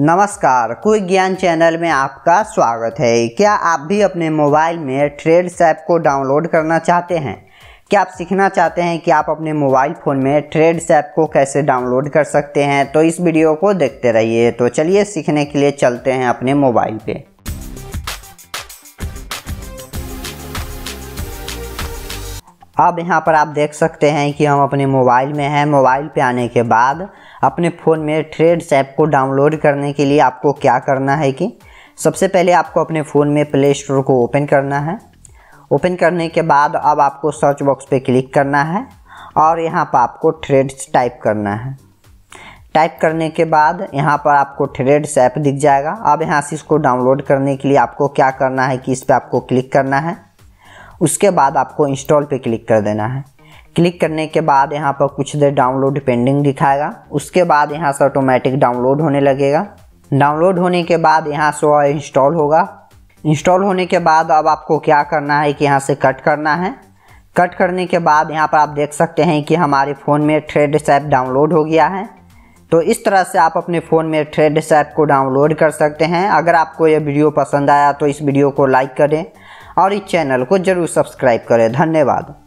नमस्कार कोई ज्ञान चैनल में आपका स्वागत है क्या आप भी अपने मोबाइल में ट्रेड्स ऐप को डाउनलोड करना चाहते हैं क्या आप सीखना चाहते हैं कि आप अपने मोबाइल फ़ोन में ट्रेड्स ऐप को कैसे डाउनलोड कर सकते हैं तो इस वीडियो को देखते रहिए तो चलिए सीखने के लिए चलते हैं अपने मोबाइल पे अब यहाँ पर आप देख सकते हैं कि हम अपने मोबाइल में हैं मोबाइल पे आने के बाद अपने फ़ोन में ट्रेड्स ऐप को डाउनलोड करने के लिए आपको क्या करना है कि सबसे पहले आपको अपने फ़ोन में प्ले स्टोर को ओपन करना है ओपन करने के बाद अब आपको सर्च बॉक्स पे क्लिक करना है और यहाँ पर आपको ट्रेड्स टाइप करना है टाइप करने के बाद यहाँ पर आपको ट्रेड्स ऐप दिख जाएगा अब यहाँ से इसको डाउनलोड करने के लिए आपको क्या करना है कि इस पर आपको क्लिक करना है उसके बाद आपको इंस्टॉल पे क्लिक कर देना है क्लिक करने के बाद यहाँ पर कुछ देर डाउनलोड पेंडिंग दिखाएगा उसके बाद यहाँ से ऑटोमेटिक डाउनलोड होने लगेगा डाउनलोड होने के बाद यहाँ से इंस्टॉल होगा इंस्टॉल होने के बाद अब आपको क्या करना है कि यहाँ से कट करना है कट करने के बाद यहाँ पर आप देख सकते हैं कि हमारे फ़ोन में थ्रेड ऐप डाउनलोड हो गया है तो इस तरह से आप अपने फ़ोन में थ्रेड ऐप को डाउनलोड कर सकते हैं अगर आपको यह वीडियो पसंद आया तो इस वीडियो को लाइक करें और इस चैनल को जरूर सब्सक्राइब करें धन्यवाद